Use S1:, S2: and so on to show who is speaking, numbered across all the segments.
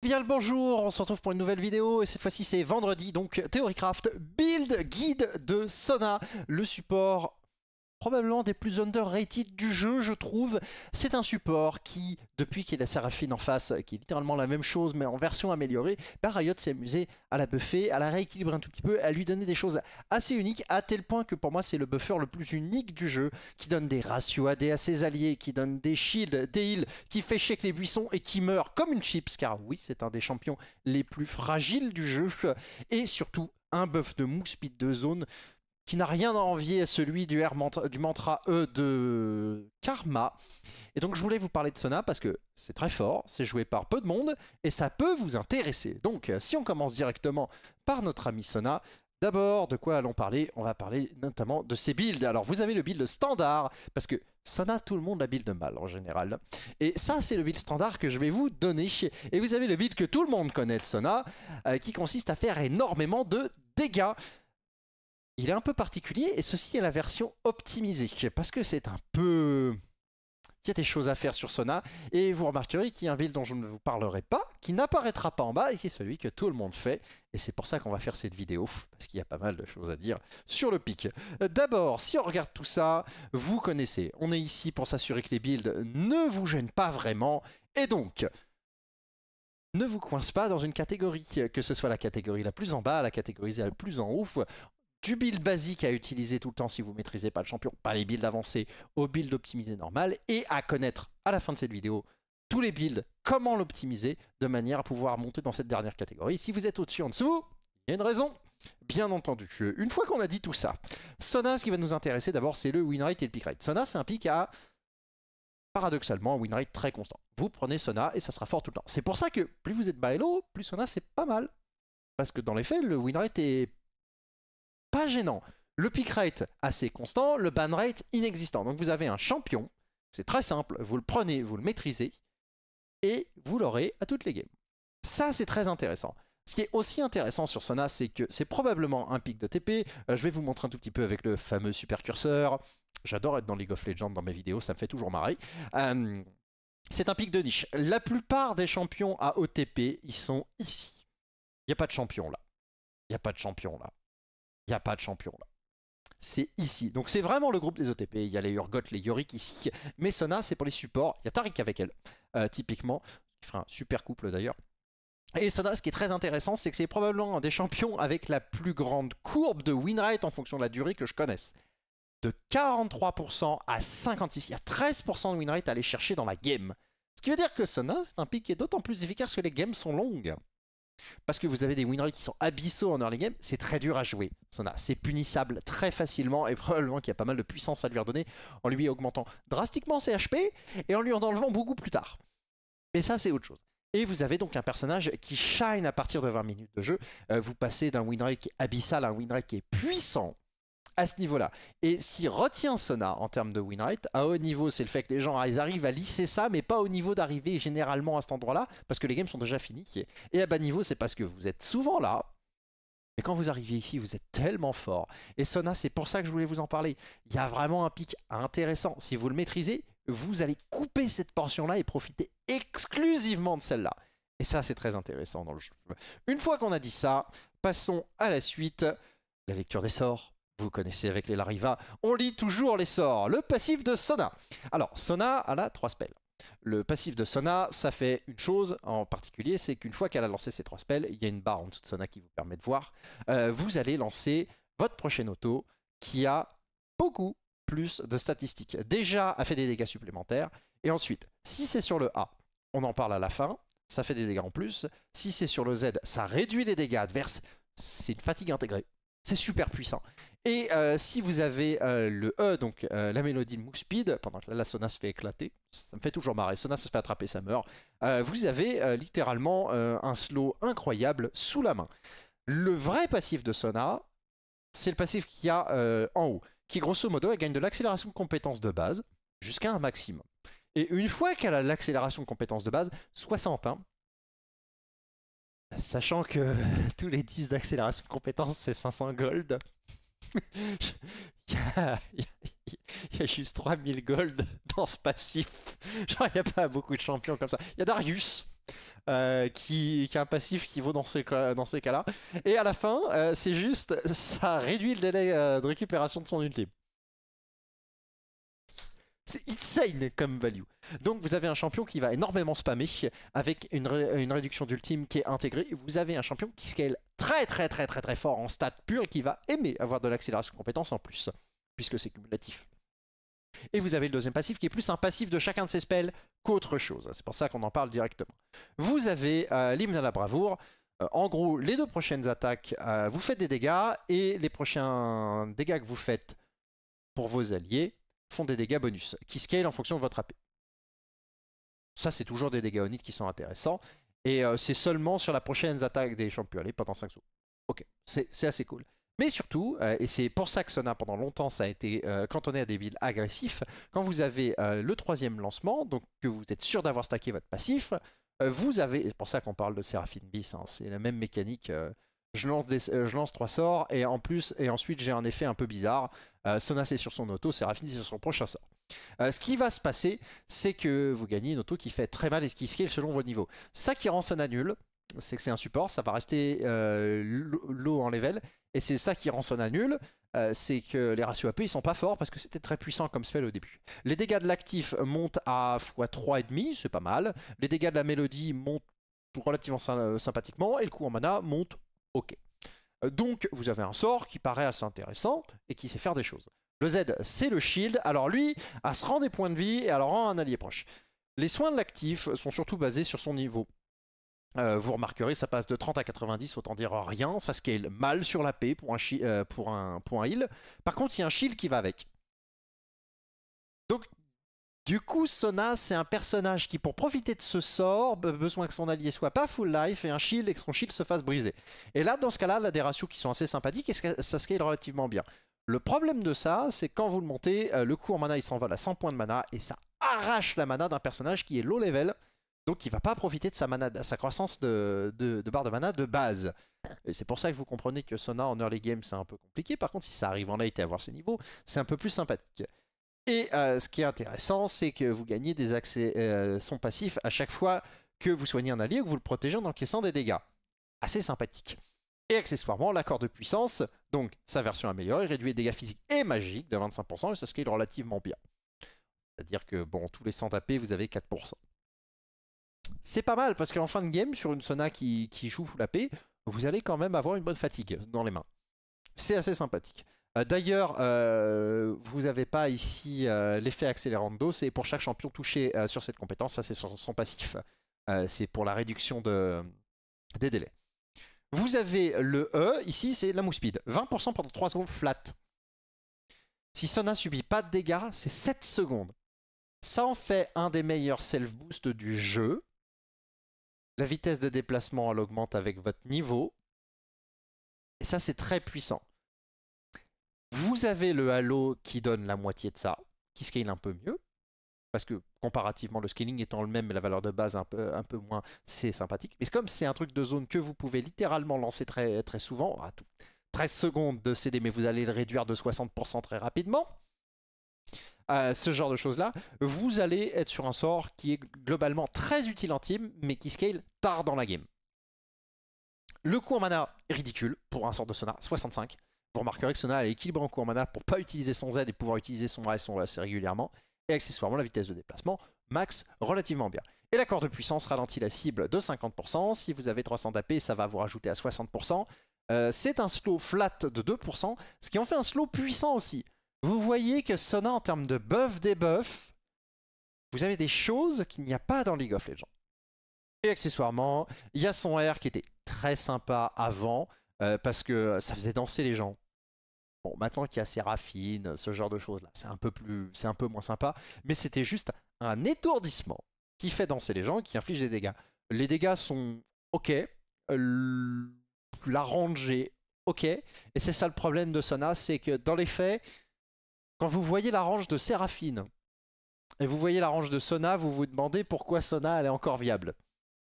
S1: Bien le bonjour, on se retrouve pour une nouvelle vidéo et cette fois-ci c'est vendredi donc Theorycraft Build Guide de Sona, le support probablement des plus underrated du jeu, je trouve. C'est un support qui, depuis qu'il a Seraphine en face, qui est littéralement la même chose mais en version améliorée, Riot s'est amusé à la buffer, à la rééquilibrer un tout petit peu, à lui donner des choses assez uniques, à tel point que pour moi c'est le buffer le plus unique du jeu, qui donne des ratios AD à ses alliés, qui donne des shields, des heals, qui fait chèque les buissons et qui meurt comme une chips, car oui, c'est un des champions les plus fragiles du jeu, et surtout un buff de mousse speed de zone qui n'a rien à envier à celui du, mantra, du mantra E de Karma. Et donc je voulais vous parler de Sona parce que c'est très fort, c'est joué par peu de monde et ça peut vous intéresser. Donc euh, si on commence directement par notre ami Sona, D'abord, de quoi allons parler On va parler notamment de ses builds. Alors, vous avez le build standard, parce que Sona, tout le monde la build mal en général. Et ça, c'est le build standard que je vais vous donner. Et vous avez le build que tout le monde connaît de Sona, euh, qui consiste à faire énormément de dégâts il est un peu particulier et ceci est la version optimisée parce que c'est un
S2: peu...
S1: Il y a des choses à faire sur Sona et vous remarquerez qu'il y a un build dont je ne vous parlerai pas, qui n'apparaîtra pas en bas et qui est celui que tout le monde fait et c'est pour ça qu'on va faire cette vidéo parce qu'il y a pas mal de choses à dire sur le pic. D'abord, si on regarde tout ça, vous connaissez, on est ici pour s'assurer que les builds ne vous gênent pas vraiment et donc ne vous coince pas dans une catégorie, que ce soit la catégorie la plus en bas, la catégorie la plus en ouf du build basique à utiliser tout le temps si vous ne maîtrisez pas le champion, pas les builds avancés, au build optimisé normal, et à connaître à la fin de cette vidéo tous les builds, comment l'optimiser de manière à pouvoir monter dans cette dernière catégorie. Si vous êtes au-dessus, en dessous, il y a une raison. Bien entendu. Une fois qu'on a dit tout ça, Sona, ce qui va nous intéresser d'abord, c'est le win rate et le pick rate. Sona, c'est un pick à, paradoxalement, un win rate très constant. Vous prenez Sona et ça sera fort tout le temps. C'est pour ça que plus vous êtes bas plus Sona, c'est pas mal. Parce que dans les faits, le win rate est pas gênant. Le pick rate assez constant, le ban rate inexistant. Donc vous avez un champion, c'est très simple, vous le prenez, vous le maîtrisez, et vous l'aurez à toutes les games. Ça c'est très intéressant. Ce qui est aussi intéressant sur Sona, c'est que c'est probablement un pic de TP. Euh, je vais vous montrer un tout petit peu avec le fameux super curseur. J'adore être dans League of Legends dans mes vidéos, ça me fait toujours marrer. Euh, c'est un pic de niche. La plupart des champions à OTP, ils sont ici. Il n'y a pas de champion là. Il n'y a pas de champion là. Il n'y a pas de champion là. C'est ici. Donc c'est vraiment le groupe des OTP. Il y a les Urgot, les Yorick ici. Mais Sona, c'est pour les supports. Il y a Tariq avec elle, euh, typiquement. Qui fera un super couple d'ailleurs. Et Sona, ce qui est très intéressant, c'est que c'est probablement un des champions avec la plus grande courbe de win rate en fonction de la durée que je connaisse. De 43% à 56%. Il y a 13% de win rate à aller chercher dans la game. Ce qui veut dire que Sona, c'est un pick qui est d'autant plus efficace que les games sont longues. Parce que vous avez des win qui sont abyssaux en early game, c'est très dur à jouer. C'est punissable très facilement et probablement qu'il y a pas mal de puissance à lui redonner en lui augmentant drastiquement ses HP et en lui en enlevant beaucoup plus tard. Mais ça, c'est autre chose. Et vous avez donc un personnage qui shine à partir de 20 minutes de jeu. Euh, vous passez d'un win qui est abyssal à un win qui est puissant à ce niveau-là. Et ce qui retient Sona en termes de win à haut niveau, c'est le fait que les gens ils arrivent à lisser ça, mais pas au niveau d'arriver généralement à cet endroit-là, parce que les games sont déjà finis. Et à bas niveau, c'est parce que vous êtes souvent là, mais quand vous arrivez ici, vous êtes tellement fort. Et Sona, c'est pour ça que je voulais vous en parler. Il y a vraiment un pic intéressant. Si vous le maîtrisez, vous allez couper cette portion-là et profiter exclusivement de celle-là. Et ça, c'est très intéressant dans le jeu. Une fois qu'on a dit ça, passons à la suite, la lecture des sorts vous connaissez avec les Lariva, on lit toujours les sorts. Le passif de Sona. Alors, Sona, elle a trois spells. Le passif de Sona, ça fait une chose en particulier, c'est qu'une fois qu'elle a lancé ses trois spells, il y a une barre en dessous de Sona qui vous permet de voir. Euh, vous allez lancer votre prochaine auto qui a beaucoup plus de statistiques. Déjà, a fait des dégâts supplémentaires. Et ensuite, si c'est sur le A, on en parle à la fin, ça fait des dégâts en plus. Si c'est sur le Z, ça réduit les dégâts adverses. C'est une fatigue intégrée. C'est super puissant. Et euh, si vous avez euh, le E, donc euh, la mélodie de Speed, pendant que la Sona se fait éclater, ça me fait toujours marrer, Sona se fait attraper, ça meurt, vous avez littéralement un slow incroyable sous la main. Le vrai passif de Sona, c'est le passif qu'il y a en haut, qui grosso modo, elle gagne de l'accélération de compétence de base jusqu'à un maximum. Et une fois qu'elle a l'accélération de compétence de base, 60, sachant que tous les 10 d'accélération de compétence, c'est 500 gold. il, y a, juste 3000 gold dans ce passif. Genre, il n'y a pas beaucoup de champions comme ça. Il y a Darius. Euh, qui, a un passif qui vaut dans ces, dans ces cas-là. Et à la fin, euh, c'est juste, ça réduit le délai euh, de récupération de son ultime. C'est insane comme value. Donc vous avez un champion qui va énormément spammer avec une, réduction d'ultime qui est intégrée. Vous avez un champion qui scale très très très très très fort en stats pur et qui va aimer avoir de l'accélération de compétences en plus, puisque c'est cumulatif. Et vous avez le deuxième passif qui est plus un passif de chacun de ses spells qu'autre chose. C'est pour ça qu'on en parle directement. Vous avez euh, l'hymne à la bravoure. Euh, en gros, les deux prochaines attaques, euh, vous faites des dégâts et les prochains dégâts que vous faites pour vos alliés font des dégâts bonus, qui scale en fonction de votre AP. Ça, c'est toujours des dégâts onites qui sont intéressants. Et euh, c'est seulement sur la prochaine attaque des champions. Allez, pendant 5 secondes. Ok, c'est assez cool. Mais surtout, euh, et c'est pour ça que Sona pendant longtemps ça a été on euh, cantonné à des builds agressifs, quand vous avez le troisième lancement, donc que vous êtes sûr d'avoir stacké votre passif, vous avez, c'est pour ça qu'on parle de Seraphine Bis, hein, c'est la même mécanique je lance, 3 euh, trois sorts, et en plus, et ensuite j'ai un effet un peu bizarre. Euh, Sona sur son auto, Seraphine c'est sur son prochain sort. Euh, ce qui va se passer, c'est que vous gagnez une auto qui fait très mal et qui scale selon vos niveaux. Ça qui rend Sona nul, c'est que c'est un support, ça va rester euh, low en level, et c'est ça qui rend Sona nul. c'est que les ratios AP ils sont pas forts parce que c'était très puissant comme spell au début. Les dégâts de l'actif montent à x3,5, c'est pas mal. Les dégâts de la mélodie montent relativement sympathiquement et le coût en mana monte ok. Euh, donc vous avez un sort qui paraît assez intéressant et qui sait faire des choses. Le Z, c'est le shield. Alors lui, à se rend des points de vie et alors rend un allié proche. Les soins de l'actif sont surtout basés sur son niveau. Euh, vous remarquerez, ça passe de 30 à 90, autant dire rien. Ça scale mal sur la paix pour un, euh, pour pour un heal. Par contre, il y a un shield qui va avec. Donc du coup, Sona, c'est un personnage qui, pour profiter de ce sort, besoin que son allié soit pas full life et un shield et que son shield se fasse briser. Et là, dans ce cas-là, elle a des ratios qui sont assez sympathiques et ça scale relativement bien. Le problème de ça, c'est quand vous le montez, euh, le coup en mana, il s'envole à 100 points de mana et ça arrache la mana d'un personnage qui est low level. Donc il va pas profiter de sa, mana, de sa croissance de, barre de mana de base. Et c'est pour ça que vous comprenez que Sona en early game c'est un peu compliqué. Par contre si ça arrive en late et avoir ses niveaux, c'est un peu plus sympathique. Et euh, ce qui est intéressant, c'est que vous gagnez des accès, euh, son passif à chaque fois que vous soignez un allié ou que vous le protégez en encaissant des dégâts. Assez sympathique. Et accessoirement, l'accord de puissance, donc sa version améliorée, réduit les dégâts physiques et magiques de 25%, et ça scale relativement bien. C'est-à-dire que, bon, tous les 100 AP, vous avez 4%. C'est pas mal, parce qu'en fin de game, sur une Sona qui, qui joue full AP, vous allez quand même avoir une bonne fatigue dans les mains. C'est assez sympathique. Euh, d'ailleurs, euh, vous n'avez pas ici euh, l'effet l'effet d'os. c'est pour chaque champion touché sur cette compétence, ça c'est son, passif. c'est pour la réduction des délais. Vous avez le E, ici c'est la mousse speed, 20% pendant 3 secondes flat. Si Sona subit pas de dégâts, c'est 7 secondes. Ça en fait un des meilleurs self boosts du jeu. La vitesse de déplacement, elle augmente avec votre niveau. Et ça, c'est très puissant. Vous avez le halo qui donne la moitié de ça, qui scale un peu mieux, parce que comparativement le scaling étant le même mais la valeur de base un peu, moins, c'est sympathique. Mais comme c'est un truc de zone que vous pouvez littéralement lancer très, très souvent, à 13 secondes de CD mais vous allez le réduire de 60% très rapidement, euh, ce genre de choses-là, vous allez être sur un sort qui est globalement très utile en team mais qui scale tard dans la game. Le coût en mana, ridicule pour un sort de sonar, 65. Vous remarquerez que Sona a l'équilibre en cours mana pour pas utiliser son Z et pouvoir utiliser son A et son S régulièrement. Et accessoirement, la vitesse de déplacement max relativement bien. Et l'accord de puissance ralentit la cible de 50%. Si vous avez 300 d'AP, ça va vous rajouter à 60%. Euh, c'est un slow flat de 2%, ce qui en fait un slow puissant aussi. Vous voyez que Sona, en termes de buff buffs, vous avez des choses qu'il n'y a pas dans League of Legends. Et accessoirement, il y a son R qui était très sympa avant, euh, parce que ça faisait danser les gens. Bon, maintenant qu'il y a Séraphine, ce genre de choses là, c'est un peu plus, c'est un peu moins sympa, mais c'était juste un étourdissement qui fait danser les gens, qui inflige des dégâts. Les dégâts sont ok, la range est ok, et c'est ça le problème de Sona, c'est que dans les faits, quand vous voyez la range de Séraphine et vous voyez la range de Sona, vous vous demandez pourquoi Sona elle est encore viable.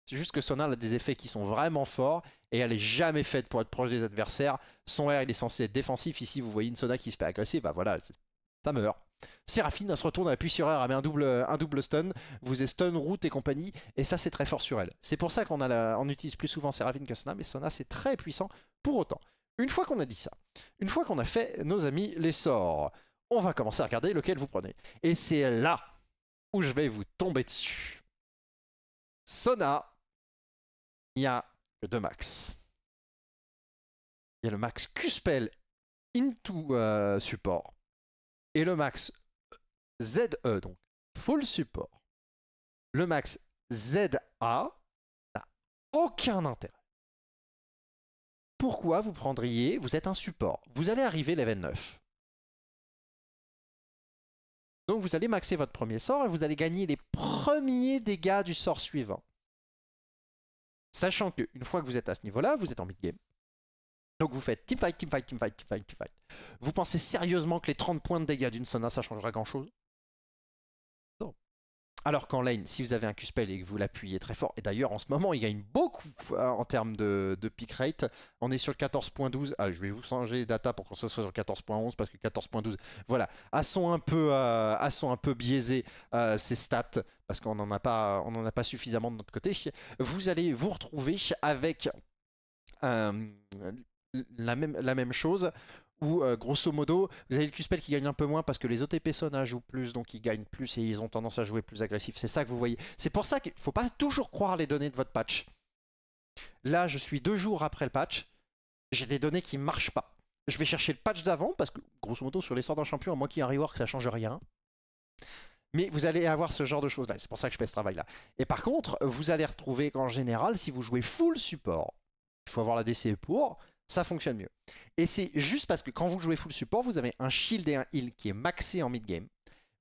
S1: C'est juste que Sona a des effets qui sont vraiment forts et elle est jamais faite pour être proche des adversaires. Son air, il est censé être défensif. Ici, vous voyez une Sona qui se fait agresser, bah voilà, ça meurt. Séraphine, elle se retourne, elle appuie sur R, elle met un double, un double stun, vous est stun, route et compagnie, et ça c'est très fort sur elle. C'est pour ça qu'on utilise plus souvent Séraphine que Sona, mais Sona c'est très puissant pour autant. Une fois qu'on a dit ça, une fois qu'on a fait nos amis les sorts, on va commencer à regarder lequel vous prenez. Et c'est là
S2: où je vais vous tomber dessus. Sona il y a deux max. Il y a le max Q-Spell into euh, support et le max euh, ZE, donc full support. Le max ZA n'a aucun intérêt. Pourquoi vous prendriez, vous êtes un support, vous allez arriver level 9. Donc vous allez maxer votre premier sort et vous allez gagner les premiers dégâts du sort suivant. Sachant
S1: qu'une fois que vous êtes à ce niveau-là, vous êtes en mid-game. Donc vous faites teamfight, teamfight, teamfight, teamfight, teamfight. Vous pensez sérieusement que les 30 points de dégâts d'une Sona, ça changera grand-chose alors qu'en lane, si vous avez un Q-Spell et que vous l'appuyez très fort, et d'ailleurs en ce moment il gagne beaucoup euh, en termes de, de pick rate, on est sur le 14.12, ah, je vais vous changer les data pour qu'on soit sur 14.11 parce que 14.12, voilà, à son un peu, euh, un peu biaisées euh, ces stats parce qu'on n'en a, pas, a pas suffisamment de notre côté, vous allez vous retrouver avec la, même, la même chose ou euh, grosso modo, vous avez le q qui gagne un peu moins parce que les autres Sona jouent plus, donc ils gagnent plus et ils ont tendance à jouer plus agressif. C'est ça que vous voyez. C'est pour ça qu'il ne faut pas toujours croire les données de votre patch. Là, je suis deux jours après le patch, j'ai des données qui ne marchent pas. Je vais chercher le patch d'avant parce que, grosso modo, sur les sorts d'un champion, à moins qu'il y ait un rework, ça change rien. Mais vous allez avoir ce genre de choses-là. C'est pour ça que je fais ce travail-là. Et par contre, vous allez retrouver qu'en général, si vous jouez full support, il faut avoir la DC pour, ça fonctionne mieux. Et c'est juste parce que quand vous jouez full support, vous avez un shield et un heal qui est maxé en mid-game.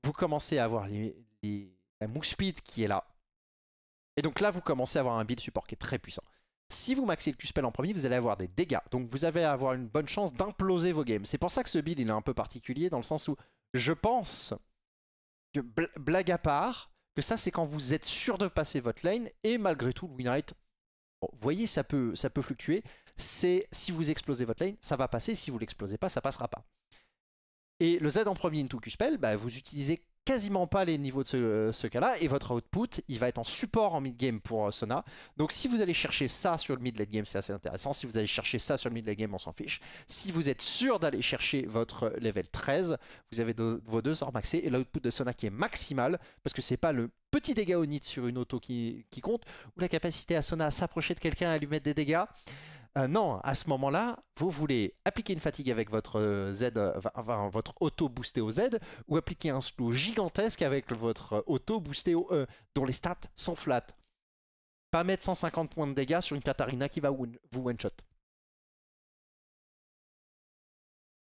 S1: Vous commencez à avoir la move speed qui est là. Et donc là, vous commencez à avoir un build support qui est très puissant. Si vous maxez le Q-Spell en premier, vous allez avoir des dégâts. Donc vous allez avoir une bonne chance d'imploser vos games. C'est pour ça que ce build, il est un peu particulier dans le sens où je pense que, blague à part, que ça, c'est quand vous êtes sûr de passer votre lane et malgré tout, le win vous voyez, ça peut, ça peut fluctuer. C'est si vous explosez votre lane, ça va passer. Si vous l'explosez pas, ça passera pas. Et le Z en premier into Q-Spell, bah, vous utilisez quasiment pas les niveaux de euh, ce, cas-là, et votre output, il va être en support en mid-game pour euh, Sona. Donc si vous allez chercher ça sur le mid-late game, c'est assez intéressant. Si vous allez chercher ça sur le mid-late game, on s'en fiche. Si vous êtes sûr d'aller chercher votre euh, level 13, vous avez vos deux sorts maxés, et l'output de Sona qui est maximal, parce que c'est pas le petit dégât au nid sur une auto qui, qui compte, ou la capacité à Sona à s'approcher de quelqu'un et à lui mettre des dégâts. Euh, non, à ce moment-là, vous voulez appliquer une fatigue avec votre euh, Z, euh, votre auto boosté au Z, ou appliquer un slow gigantesque avec votre
S2: auto boosté au E, dont les stats sont flat. Pas mettre 150 points de dégâts sur une Katarina qui va vous one-shot.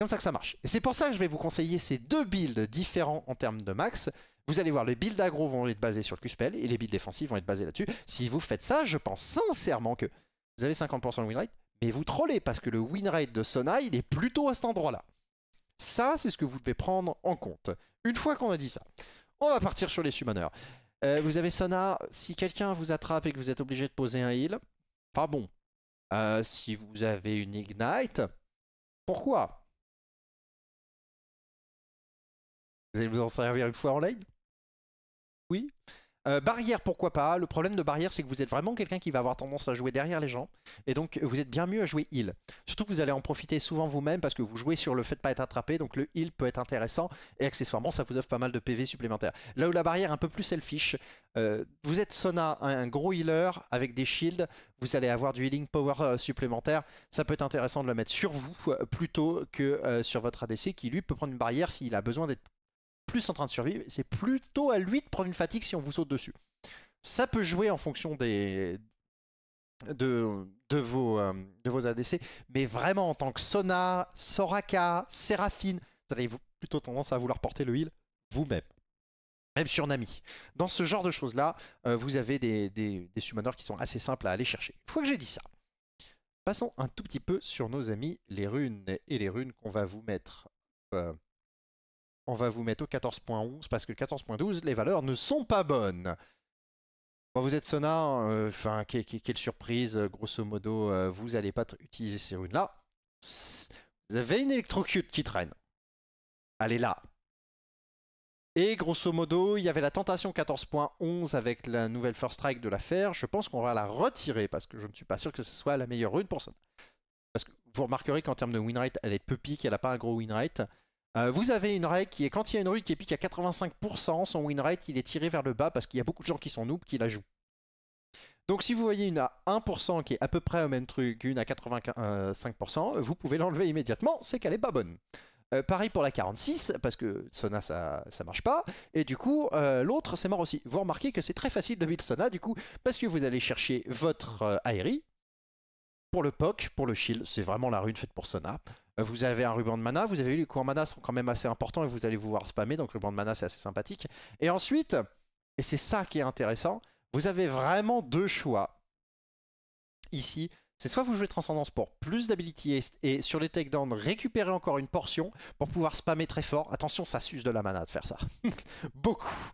S2: comme ça que ça marche. Et c'est pour ça que je vais vous conseiller ces deux builds différents en termes de max. Vous allez voir, les builds
S1: aggro vont être basés sur le Q-Spell et les builds défensifs vont être basés là-dessus. Si vous faites ça, je pense sincèrement que vous avez 50% de win mais vous trollez parce que le winrate de Sona, il est plutôt à cet endroit-là. Ça, c'est ce que vous devez prendre en compte. Une fois qu'on a dit ça, on va partir sur les summoners. Euh, vous avez Sona, si quelqu'un vous attrape et que vous êtes obligé de poser un heal, pas
S2: bon. Euh, si vous avez une Ignite, pourquoi Vous allez vous en servir une fois en lane Oui euh, barrière, pourquoi pas Le problème de barrière, c'est que vous êtes vraiment quelqu'un qui va avoir tendance à jouer derrière
S1: les gens. Et donc, vous êtes bien mieux à jouer heal. Surtout que vous allez en profiter souvent vous-même parce que vous jouez sur le fait de pas être attrapé. Donc, le heal peut être intéressant. Et accessoirement, ça vous offre pas mal de PV supplémentaires. Là où la barrière est un peu plus selfish, euh, vous êtes Sona, un, gros healer avec des shields. Vous allez avoir du healing power euh, supplémentaire. Ça peut être intéressant de le mettre sur vous plutôt que sur votre ADC qui, lui, peut prendre une barrière s'il a besoin d'être plus en train de survivre. C'est plutôt à lui de prendre une fatigue si on vous saute dessus. Ça peut jouer en fonction des, de, de, vos, euh, de vos ADC, mais vraiment en tant que Sona, Soraka, Séraphine, vous avez plutôt tendance à vouloir porter le heal vous-même. Même sur Nami. Dans ce genre de choses-là, euh, vous avez des, des, qui sont assez simples à aller chercher. Une fois que j'ai dit ça, passons un tout petit peu sur nos amis les runes et les runes qu'on va vous mettre euh, on va vous mettre au 14.11 parce que 14.12, les valeurs ne sont pas bonnes. Quand vous êtes Sona, euh, enfin, quelle, surprise, euh, grosso modo, euh, vous n'allez pas utiliser ces runes-là. Vous avez une électrocute qui traîne. Elle est là. Et grosso modo, il y avait la tentation 14.11 avec la nouvelle First Strike de la faire. Je pense qu'on va la retirer parce que je ne suis pas sûr que ce soit la meilleure rune pour Sona. Parce que vous remarquerez qu'en termes de win rate, elle est peu pique, elle n'a pas un gros win rate. Euh, vous avez une règle qui est quand il y a une rune qui est pique à 85%, son win rate il est tiré vers le bas parce qu'il y a beaucoup de gens qui sont noobs qui la jouent. Donc si vous voyez une à 1% qui est à peu près au même truc qu'une à 85%, euh, vous pouvez l'enlever immédiatement, c'est qu'elle est pas bonne. Euh, pareil pour la 46, parce que Sona ça, ça marche pas, et du coup l'autre c'est mort aussi. Vous remarquez que c'est très facile de build Sona du coup, parce que vous allez chercher votre euh, pour le POC, pour le shield, c'est vraiment la rune faite pour Sona. Euh, vous avez un ruban de mana, vous avez eu les coups en mana sont quand même assez importants et vous allez vous voir spammer, donc le ruban de mana c'est assez sympathique. Et ensuite, et c'est ça qui est intéressant, vous avez vraiment deux choix ici. C'est soit vous jouez Transcendance pour plus d'ability et sur les takedowns récupérer encore une portion pour pouvoir spammer très fort. Attention, ça s'use de la mana de faire ça. Beaucoup.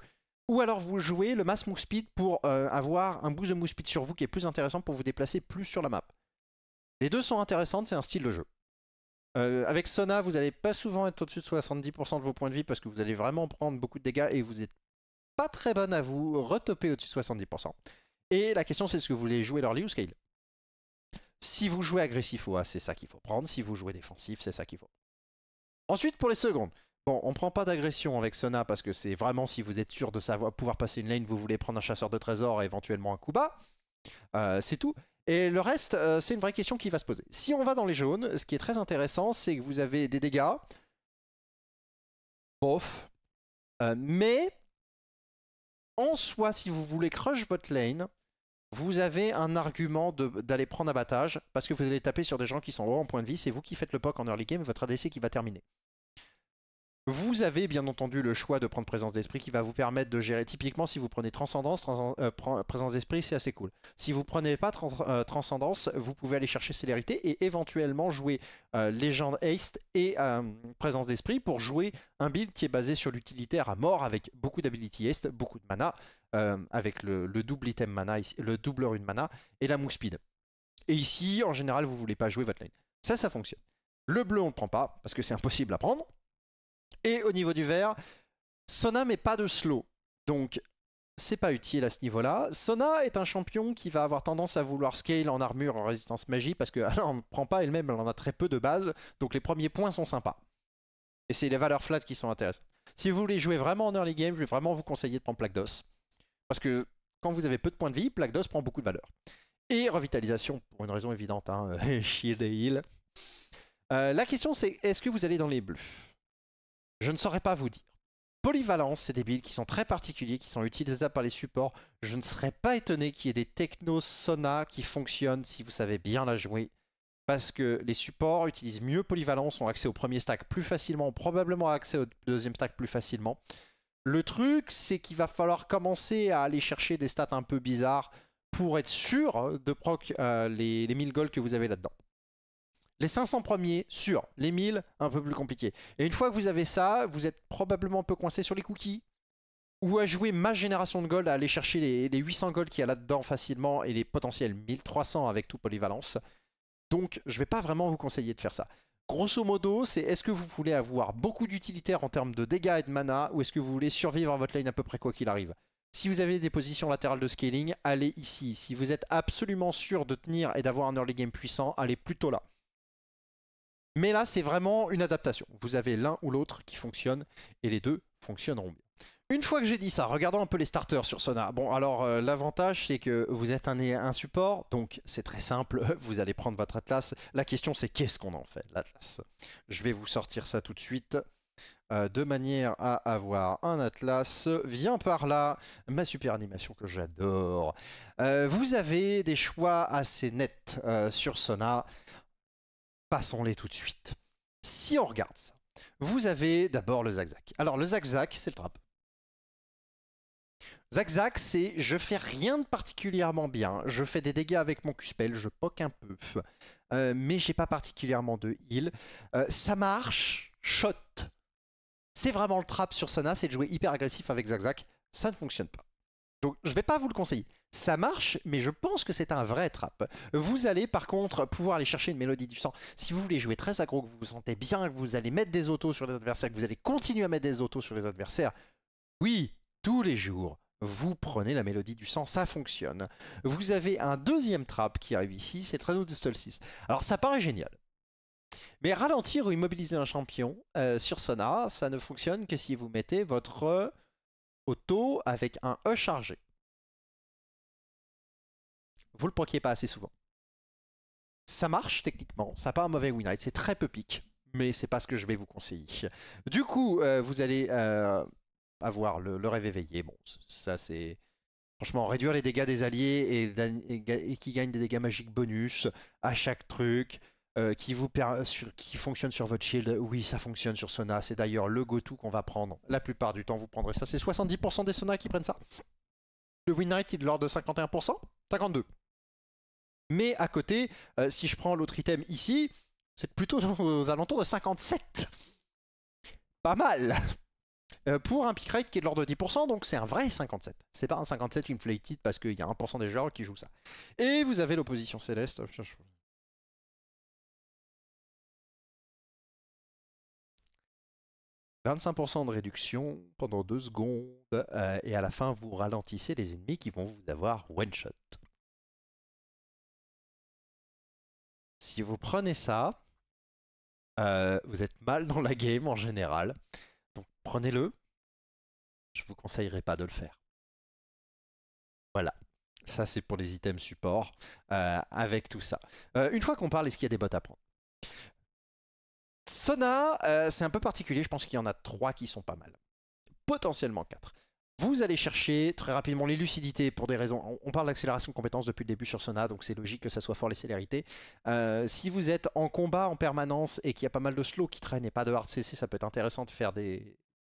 S1: Ou alors vous jouez le Mass Move Speed pour euh, avoir un boost de Move Speed sur vous qui est plus intéressant pour vous déplacer plus sur la map. Les deux sont intéressantes, c'est un style de jeu. Euh, avec Sona, vous n'allez pas souvent être au-dessus de 70% de vos points de vie parce que vous allez vraiment prendre beaucoup de dégâts et vous n'êtes pas très bonne à vous retoper au-dessus de 70%. Et la question, c'est ce que vous voulez jouer l'early ou scale Si vous jouez agressif ou c'est ça qu'il faut prendre. Si vous jouez défensif, c'est ça qu'il faut. Ensuite, pour les secondes. Bon, on prend pas d'agression avec Sona parce que c'est vraiment si vous êtes sûr de savoir pouvoir passer une lane, vous voulez prendre un chasseur de trésor et éventuellement un coup euh, c'est tout. Et le reste, euh, c'est une vraie question qui va se poser. Si on va dans les jaunes, ce qui est très intéressant, c'est que vous avez des dégâts.
S2: Bof. Euh, mais, en soi, si vous voulez crush votre lane, vous avez un argument d'aller
S1: prendre abattage, parce que vous allez taper sur des gens qui sont hauts en point de vie, c'est vous qui faites le POC en early game, votre ADC qui va terminer. Vous avez bien entendu le choix de prendre présence d'esprit qui va vous permettre de gérer. Typiquement, si vous prenez transcendance, euh, euh, présence d'esprit, c'est assez cool. Si vous prenez pas euh, transcendance, vous pouvez aller chercher célérité et éventuellement jouer légende haste et présence d'esprit pour jouer un build qui est basé sur l'utilitaire à mort avec beaucoup d'ability haste, beaucoup de mana, avec le, double item mana, le double rune mana et la move speed. Et ici, en général, vous voulez pas jouer votre lane. Ça, ça fonctionne. Le bleu, on ne le prend pas parce que c'est impossible à prendre. Et au niveau du vert, Sona met pas de slow. Donc c'est pas utile à ce niveau-là. Sona est un champion qui va avoir tendance à vouloir scale en armure, en résistance magie, parce qu'elle en prend pas elle-même, elle en a très peu de base, donc les premiers points sont sympas. Et c'est les valeurs flat qui sont intéressantes. Si vous voulez jouer vraiment en early game, je vais vraiment vous conseiller de prendre Plaque d'Os. Parce que quand vous avez peu de points de vie, Plaque d'Os prend beaucoup de valeur. Et revitalisation, pour une raison évidente, hein, shield et heal. Euh, la question c'est, est-ce que vous allez dans les bleus je ne saurais pas vous dire. Polyvalence, c'est des builds qui sont très particuliers, qui sont utilisables par les supports. Je ne serais pas étonné qu'il y ait des technos Sona qui fonctionnent si vous savez bien la jouer. Parce que les supports utilisent mieux polyvalence, ont accès au premier stack plus facilement, ont probablement accès au deuxième stack plus facilement. Le truc, c'est qu'il va falloir commencer à aller chercher des stats un peu bizarres pour être sûr de proc euh, les, les 1000 gold que vous avez là-dedans. Les 500 premiers, sur Les 1000, un peu plus compliqué. Et une fois que vous avez ça, vous êtes probablement un peu coincé sur les cookies. Ou à jouer ma génération de gold, à aller chercher les, 800 gold qu'il y a là-dedans facilement et les potentiels 1300 avec tout polyvalence. Donc, je ne vais pas vraiment vous conseiller de faire ça. Grosso modo, c'est est-ce que vous voulez avoir beaucoup d'utilitaires en termes de dégâts et de mana ou est-ce que vous voulez survivre à votre lane à peu près quoi qu'il arrive Si vous avez des positions latérales de scaling, allez ici. Si vous êtes absolument sûr de tenir et d'avoir un early game puissant, allez plutôt là. Mais là, c'est vraiment une adaptation. Vous avez l'un ou l'autre qui fonctionne et les deux fonctionneront bien. Une fois que j'ai dit ça, regardons un peu les starters sur Sona. Bon, alors euh, l'avantage c'est que vous êtes un, support, donc c'est très simple, vous allez prendre votre atlas. La question c'est qu'est-ce qu'on en fait, l'atlas Je vais vous sortir ça tout de suite. Euh, de manière à avoir un atlas. Viens par là, ma super animation que j'adore. Euh, vous avez des choix assez nets sur Sona passons-les tout de suite. Si on regarde ça, vous avez d'abord le zigzag. Alors le zigzag, c'est le trap. Zigzag, c'est je fais rien de particulièrement bien, je fais des dégâts avec mon Cuspel, je poke un peu, euh, mais j'ai pas particulièrement de heal. Euh, ça marche, shot. C'est vraiment le trap sur Sana, c'est de jouer hyper agressif avec Zigzag, ça ne fonctionne pas. Donc je ne vais pas vous le conseiller. Ça marche, mais je pense que c'est un vrai trap. Vous allez par contre pouvoir aller chercher une mélodie du sang. Si vous voulez jouer très aggro, que vous vous sentez bien, que vous allez mettre des autos sur les adversaires, que vous allez continuer à mettre des autos sur les adversaires, oui, tous les jours, vous prenez la mélodie du sang, ça fonctionne. Vous avez un deuxième trap qui arrive ici, c'est Tradeau de 6. Alors ça paraît génial. Mais ralentir ou immobiliser un champion euh, sur Sona, ça ne fonctionne que si vous mettez votre auto avec
S2: un E chargé. Vous le proquiez pas assez souvent. Ça marche techniquement, ça n'a pas un mauvais win c'est très peu pique, mais c'est pas ce que je vais vous
S1: conseiller. Du coup, euh, vous allez euh, avoir le, rêve éveillé. Bon, ça c'est. Franchement, réduire les dégâts des alliés et, et, et qui gagnent des dégâts magiques bonus à chaque truc. Euh, qui, fonctionne sur votre shield. Oui, ça fonctionne sur Sona. C'est d'ailleurs le go-to qu'on va prendre. La plupart du temps, vous prendrez ça. C'est 70% des Sona qui prennent ça. Le win rate est de l'ordre de 51%, 52%. Mais à côté, euh, si je prends l'autre item ici, c'est plutôt aux alentours de 57. Pas mal euh, pour un pick rate qui est de l'ordre de 10%, donc c'est un vrai 57.
S2: C'est pas un 57 inflated parce qu'il y a 1% des joueurs qui jouent ça. Et vous avez l'opposition céleste. 25% de réduction pendant 2 secondes, euh, et à la fin vous ralentissez les ennemis qui vont vous avoir one shot. Si vous prenez ça, euh, vous êtes mal dans la game en général, donc prenez-le. Je vous conseillerais pas de le faire.
S1: Voilà. Ça, c'est pour les items support euh, avec tout ça. une fois qu'on parle, est-ce qu'il y a des bottes à prendre Sona, euh, c'est un peu particulier, je pense qu'il y en a trois qui sont pas mal. Potentiellement quatre. Vous allez chercher très rapidement les lucidités pour des raisons. On, parle d'accélération de compétences depuis le début sur Sona, donc c'est logique que ça soit fort les célérités. Euh, si vous êtes en combat en permanence et qu'il y a pas mal de slow qui traîne et pas de hard CC, ça peut être intéressant de faire euh,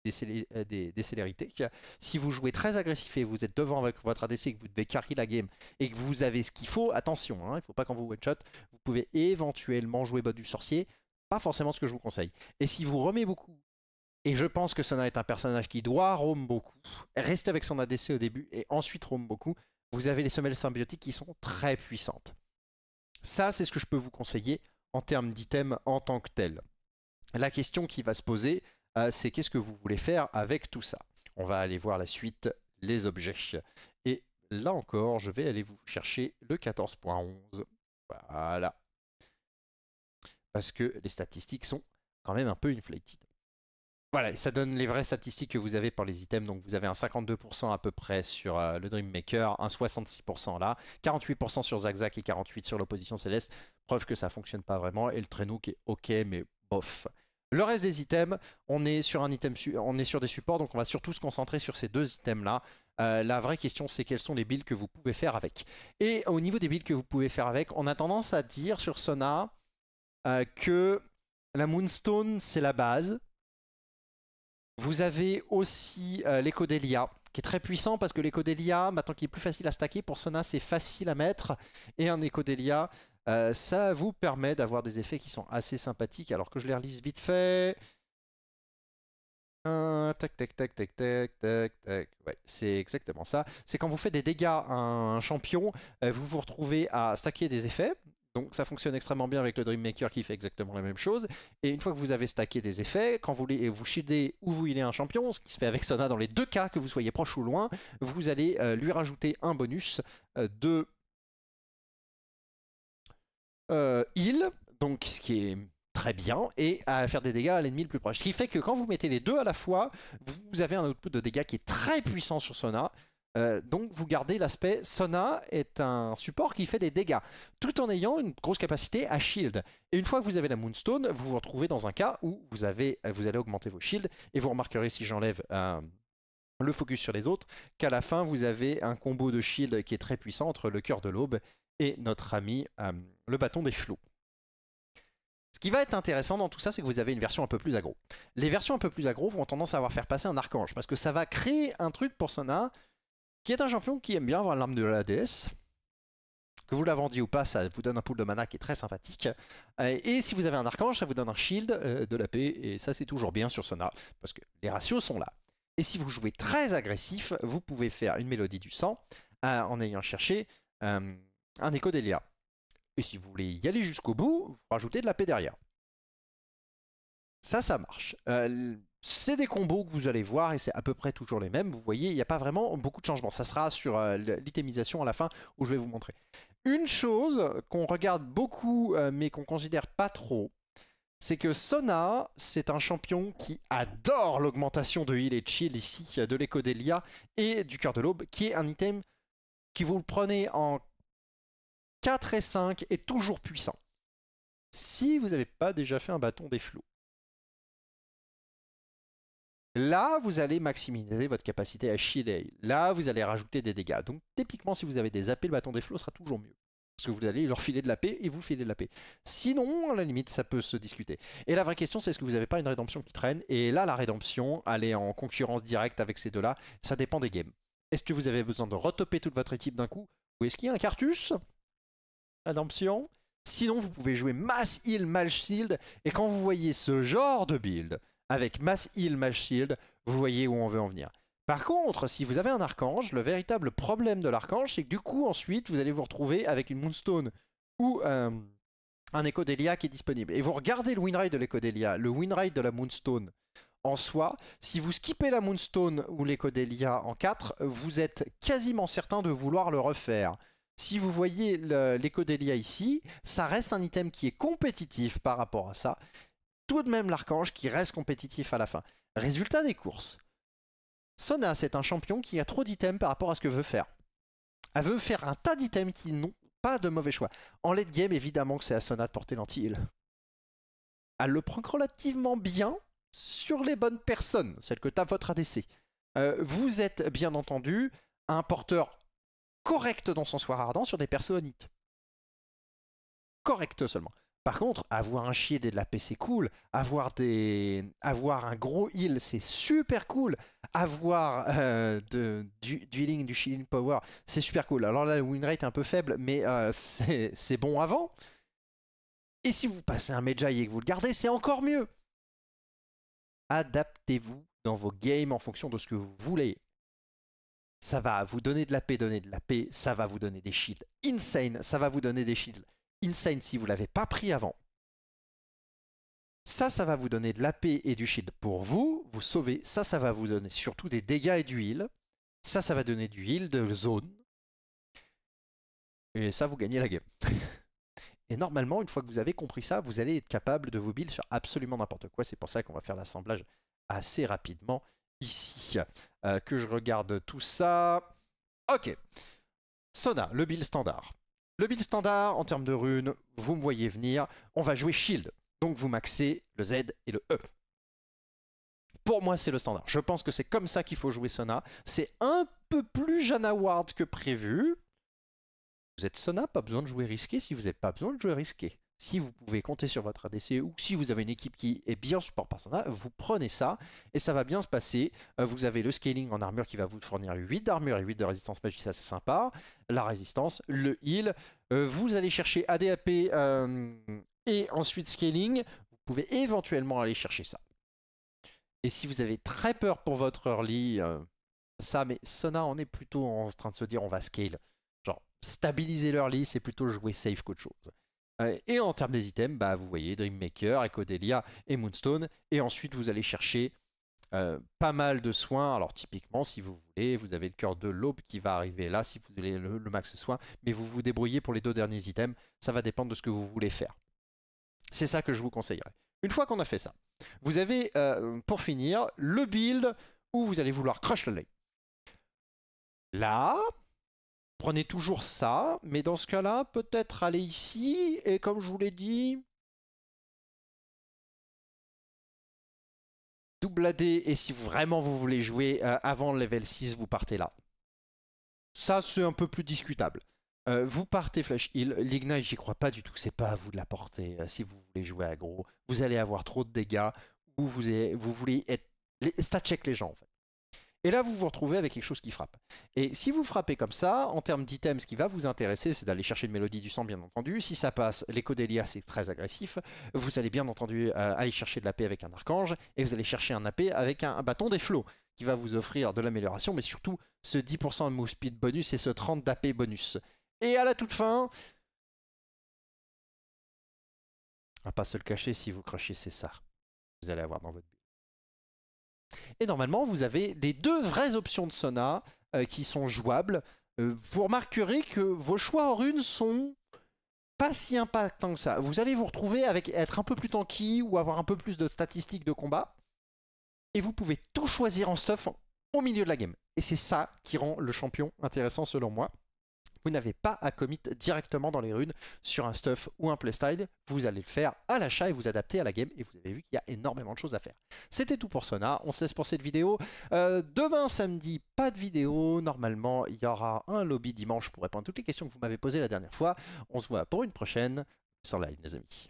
S1: des, célérités. Si vous jouez très agressif et vous êtes devant avec votre ADC et que vous devez carry la game et que vous avez ce qu'il faut, attention, hein, il ne faut pas qu'on vous one-shot, vous pouvez éventuellement jouer bot du sorcier pas forcément ce que je vous conseille. Et si vous remez beaucoup, et je pense que va est un personnage qui doit roam beaucoup, rester avec son ADC au début et ensuite roam beaucoup, vous avez les semelles symbiotiques qui sont très puissantes. Ça, c'est ce que je peux vous conseiller en termes d'items en tant que tel. La question qui va se poser, euh, c'est qu'est-ce que vous voulez faire avec tout ça On va aller voir la suite, les objets. Et là encore, je vais aller vous chercher le 14.11. Voilà parce que les statistiques sont quand même un peu inflated. Voilà, ça donne les vraies statistiques que vous avez pour les items. Donc vous avez un 52% à peu près sur euh, le Dream Maker, un 66% là, 48% sur Zagzag et 48% sur l'opposition céleste. Preuve que ça fonctionne pas vraiment. Et le traîneau qui est ok, mais bof. Le reste des items, on est sur un item, on est sur des supports, donc on va surtout se concentrer sur ces deux items là. Euh, la vraie question, c'est quels sont les builds que vous pouvez faire avec. Et au niveau des builds que vous pouvez faire avec, on a tendance à dire sur Sona, euh, que la Moonstone, c'est la base. Vous avez aussi euh, qui est très puissant parce que l'Ecodelia, maintenant qu'il est plus facile à stacker, pour Sona, c'est facile à mettre. Et un Ecodelia, Delia euh, ça vous permet d'avoir des effets qui sont assez sympathiques. Alors que je les relise vite fait. tac, tac, tac, tac, tac, tac, tac. c'est exactement ça. C'est quand vous faites des dégâts à un champion, euh, vous vous retrouvez à stacker des effets. Donc ça fonctionne extrêmement bien avec le Dream Maker qui fait exactement la même chose. Et une fois que vous avez stacké des effets, quand vous, voulez vous shieldez ou vous est un champion, ce qui se fait avec Sona dans les deux cas, que vous soyez proche ou loin, vous allez euh, lui rajouter un bonus euh, de euh, heal, donc ce qui est très bien, et à faire des dégâts à l'ennemi le plus proche. Ce qui fait que quand vous mettez les deux à la fois, vous avez un output de dégâts qui est très puissant sur Sona, euh, donc vous gardez l'aspect Sona est un support qui fait des dégâts, tout en ayant une grosse capacité à shield. Et une fois que vous avez la Moonstone, vous vous retrouvez dans un cas où vous, avez, allez augmenter vos shields, et vous remarquerez si j'enlève euh, le focus sur les autres, qu'à la fin vous avez un combo de shield qui est très puissant entre le cœur de l'aube et notre ami euh, le bâton des flots. Ce qui va être intéressant dans tout ça, c'est que vous avez une version un peu plus aggro. Les versions un peu plus aggro vont tendance à avoir faire passer un archange, parce que ça va créer un truc pour Sona qui est un champion qui aime bien avoir l'arme de la déesse. Que vous la vendiez ou pas, ça vous donne un pool de mana qui est très sympathique. Euh, et si vous avez un archange, ça vous donne un shield, euh, de la paix, et ça c'est toujours bien sur Sona, parce que les ratios sont là. Et si vous jouez très agressif, vous pouvez faire une mélodie du sang euh, en ayant cherché un écho d'Elia. Et si vous voulez y aller jusqu'au bout, vous rajoutez de la paix derrière. Ça, ça marche c'est des combos que vous allez voir et c'est à peu près toujours les mêmes. Vous voyez, il n'y a pas vraiment beaucoup de changements. Ça sera sur euh, l'itemisation à la fin où je vais vous montrer. Une chose qu'on regarde beaucoup euh, mais qu'on considère pas trop, c'est que Sona, c'est un champion qui adore l'augmentation de heal et Chill ici, euh, de l'écho et du cœur de l'aube,
S2: qui est un item qui vous le prenez en 4 et 5 est toujours puissant. Si vous n'avez pas déjà fait un bâton des flots, Là, vous allez maximiser votre capacité à shield. Là, vous allez
S1: rajouter des dégâts. Donc, typiquement, si vous avez des AP, le bâton des flots sera toujours mieux. Parce que vous allez leur filer de la paix et vous filer de la paix. Sinon, à la limite, ça peut se discuter. Et la vraie question, c'est est-ce que vous n'avez pas une rédemption qui traîne Et là, la rédemption, elle est en concurrence directe avec ces deux-là. Ça dépend des games. Est-ce que vous avez besoin de retoper toute votre équipe d'un coup Ou est-ce qu'il y a un cartus Rédemption Sinon, vous pouvez jouer Mass Heal, mal Shield. Et quand vous voyez ce genre de build, avec Mass Heal, Mass Shield, vous voyez où on veut en venir. Par contre, si vous avez un archange, le véritable problème de l'archange, c'est que du coup, ensuite, vous allez vous retrouver avec une Moonstone ou euh, un Echo Delia qui est disponible. Et vous regardez le winrate de l'Echo Delia, le winrate de la Moonstone en soi, si vous skippez la Moonstone ou l'Echo Delia en 4, vous êtes quasiment certain de vouloir le refaire. Si vous voyez l'Echo Delia ici, ça reste un item qui est compétitif par rapport à ça, tout de même l'archange qui reste compétitif à la fin. Résultat des courses. Sona, c'est un champion qui a trop d'items par rapport à ce que veut faire. Elle veut faire un tas d'items qui n'ont pas de mauvais choix. En late game, évidemment que c'est à Sona de porter l'anti-heal. Elle le prend relativement bien sur les bonnes personnes, celles que tape votre ADC. Euh, vous êtes bien entendu un porteur correct dans son soir ardent sur des persos correct seulement. Par contre, avoir un shield et de la paix, c'est cool. Avoir, des... avoir un gros heal, c'est super cool. Avoir euh, du, du, healing, du shielding power, c'est super cool. Alors là, le win rate est un peu faible, mais euh, c'est bon avant.
S2: Et si vous passez un Medjay et que vous le gardez, c'est encore mieux. Adaptez-vous dans vos games en fonction de ce que vous voulez. Ça va
S1: vous donner de la paix, donner de la paix, ça va vous donner des shields insane, ça va vous donner des shields Insane si vous ne l'avez pas pris avant. Ça, ça va vous donner de la paix et du shield pour vous. Vous sauvez. Ça, ça va vous donner surtout des dégâts et du heal. Ça, ça va donner du heal de zone. Et ça, vous gagnez la game. et normalement, une fois que vous avez compris ça, vous allez être capable de vous build sur absolument n'importe quoi. C'est pour ça qu'on va faire l'assemblage assez rapidement ici. Euh, que je regarde tout ça. Ok. Sona, le build standard. Le build standard en termes de runes, vous me voyez venir, on va jouer shield. Donc vous maxez le Z et le E. Pour moi, c'est le standard. Je pense que c'est comme ça qu'il faut jouer Sona. C'est un peu plus Jana Ward que prévu. Vous êtes Sona, pas besoin de jouer risqué si vous n'avez pas besoin de jouer risqué si vous pouvez compter sur votre ADC ou si vous avez une équipe qui est bien support Sona, vous prenez ça et ça va bien se passer. Euh, vous avez le scaling en armure qui va vous fournir 8 d'armure et 8 de résistance magique, ça c'est sympa. La résistance, le heal. Euh, vous allez chercher ADAP euh, et ensuite scaling. Vous pouvez éventuellement aller chercher ça. Et si vous avez très peur pour votre early, ça, mais Sona, on est plutôt en train de se dire on va scale. Genre, stabiliser l'early, c'est plutôt jouer safe qu'autre chose. Euh, et en termes des items, bah, vous voyez Dreammaker, Ecodelia et Moonstone. Et ensuite, vous allez chercher euh, pas mal de soins. Alors typiquement, si vous voulez, vous avez le cœur de l'aube qui va arriver là, si vous voulez le, max max soin, mais vous vous débrouillez pour les deux derniers items. Ça va dépendre de ce que vous voulez faire. C'est ça que je vous conseillerais. Une fois qu'on a fait ça, vous avez euh, pour finir le build où vous allez vouloir crush le lay.
S2: Là, prenez toujours ça, mais dans ce cas-là, peut-être allez ici, et comme je vous l'ai dit, double AD, et si vraiment vous voulez jouer euh, avant le level 6, vous partez là.
S1: Ça, c'est un peu plus discutable. Euh, vous partez Flash Hill, l'Ignite, j'y crois pas du tout, c'est pas à vous de la porter euh, si vous voulez jouer aggro. Vous allez avoir trop de dégâts, ou vous, vous voulez être... Les, check les gens, en fait. Et là, vous vous retrouvez avec quelque chose qui frappe. Et si vous frappez comme ça, en termes d'items, ce qui va vous intéresser, c'est d'aller chercher une mélodie du sang, bien entendu. Si ça passe, l'écho d'Elia, c'est très agressif. Vous allez bien entendu euh, aller chercher de la paix avec un archange, et vous allez chercher un AP avec un, bâton des flots, qui va vous offrir de l'amélioration, mais surtout ce 10% de move speed bonus et ce 30 d'AP bonus.
S2: Et à la toute fin,
S1: à pas se le cacher, si vous crochez ça. vous allez avoir dans votre but.
S2: Et normalement, vous avez les deux vraies options de Sona euh, qui sont
S1: jouables. Euh, vous remarquerez que vos choix en runes sont pas si impactants que ça. Vous allez vous retrouver avec être un peu plus tanky ou avoir un peu plus de statistiques de combat. Et vous pouvez tout choisir en stuff au milieu de la game. Et c'est ça qui rend le champion intéressant selon moi vous n'avez pas à commit directement dans les runes sur un stuff ou un playstyle. Vous allez le faire à l'achat et vous adapter à la game. Et vous avez vu qu'il y a énormément de choses à faire. C'était tout pour Sona. On se laisse pour cette vidéo. Euh, demain, samedi, pas de vidéo. Normalement,
S2: il y aura un lobby dimanche pour répondre à toutes les questions que vous m'avez posées la dernière fois. On se voit pour une prochaine sans live, les amis.